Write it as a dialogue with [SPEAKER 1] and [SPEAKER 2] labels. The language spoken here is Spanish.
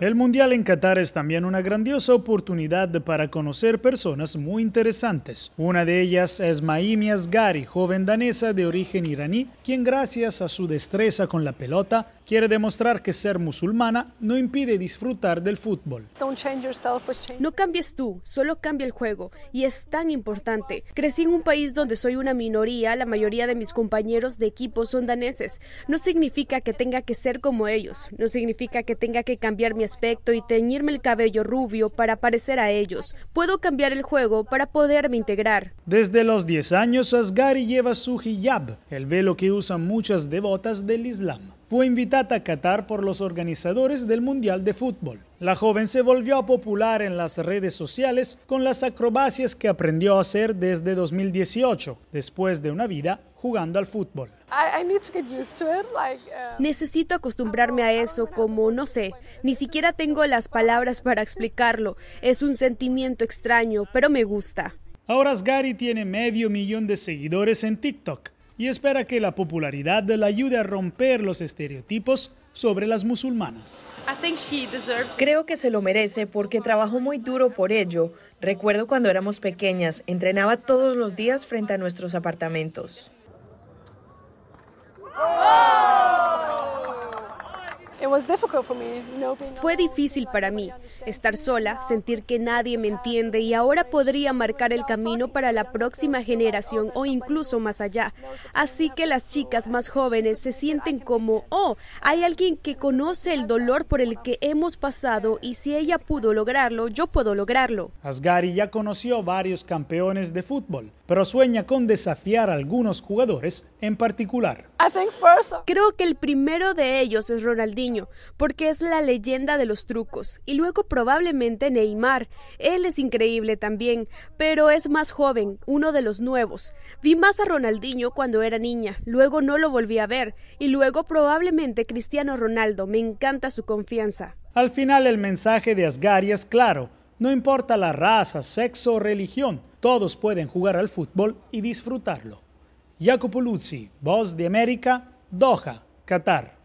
[SPEAKER 1] El Mundial en Qatar es también una grandiosa oportunidad para conocer personas muy interesantes. Una de ellas es Maimi Asghari, joven danesa de origen iraní, quien gracias a su destreza con la pelota quiere demostrar que ser musulmana no impide disfrutar del fútbol.
[SPEAKER 2] No cambies tú, solo cambia el juego y es tan importante. Crecí en un país donde soy una minoría, la mayoría de mis compañeros de equipo son daneses. No significa que tenga que ser como ellos, no significa que tenga que cambiar mi aspecto y teñirme el cabello rubio para parecer a ellos. Puedo cambiar el juego para poderme integrar.
[SPEAKER 1] Desde los 10 años, Asghari lleva su hijab, el velo que usan muchas devotas del Islam. Fue invitada a Qatar por los organizadores del Mundial de Fútbol. La joven se volvió popular en las redes sociales con las acrobacias que aprendió a hacer desde 2018, después de una vida jugando al fútbol.
[SPEAKER 2] Uh, Necesito acostumbrarme a eso como, no sé, ni siquiera tengo las palabras para explicarlo. Es un sentimiento extraño, pero me gusta.
[SPEAKER 1] Ahora Sgari tiene medio millón de seguidores en TikTok y espera que la popularidad la ayude a romper los estereotipos sobre las musulmanas. Creo que se lo
[SPEAKER 2] merece porque trabajó muy duro por ello. Recuerdo cuando éramos pequeñas, entrenaba todos los días frente a nuestros apartamentos. Oh. Fue difícil para mí estar sola, sentir que nadie me entiende y ahora podría marcar el camino para la próxima generación o incluso más allá. Así que las chicas más jóvenes se sienten como, oh, hay alguien que conoce el dolor por el que hemos pasado y si ella pudo lograrlo, yo puedo lograrlo.
[SPEAKER 1] Asgari ya conoció varios campeones de fútbol, pero sueña con desafiar a algunos jugadores en particular.
[SPEAKER 2] Creo que el primero de ellos es Ronaldinho porque es la leyenda de los trucos, y luego probablemente Neymar. Él es increíble también, pero es más joven, uno de los nuevos. Vi más a Ronaldinho cuando era niña, luego no lo volví a ver, y luego probablemente Cristiano Ronaldo, me encanta su
[SPEAKER 1] confianza. Al final el mensaje de Asgari es claro, no importa la raza, sexo o religión, todos pueden jugar al fútbol y disfrutarlo. Jacopo Luzzi, Voz de América, Doha, Qatar.